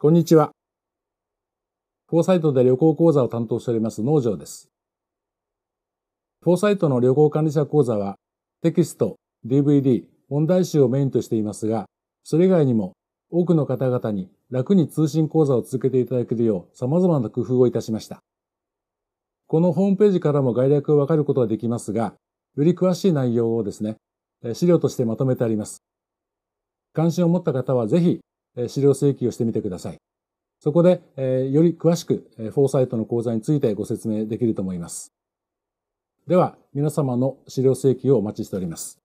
こんにちは。フォーサイトで旅行講座を担当しております農場です。フォーサイトの旅行管理者講座はテキスト、DVD、問題集をメインとしていますが、それ以外にも多くの方々に楽に通信講座を続けていただけるよう様々な工夫をいたしました。このホームページからも概略をわかることができますが、より詳しい内容をですね、資料としてまとめてあります。関心を持った方はぜひ資料請求をしてみてください。そこで、えより詳しく、えフォーサイトの講座についてご説明できると思います。では、皆様の資料請求をお待ちしております。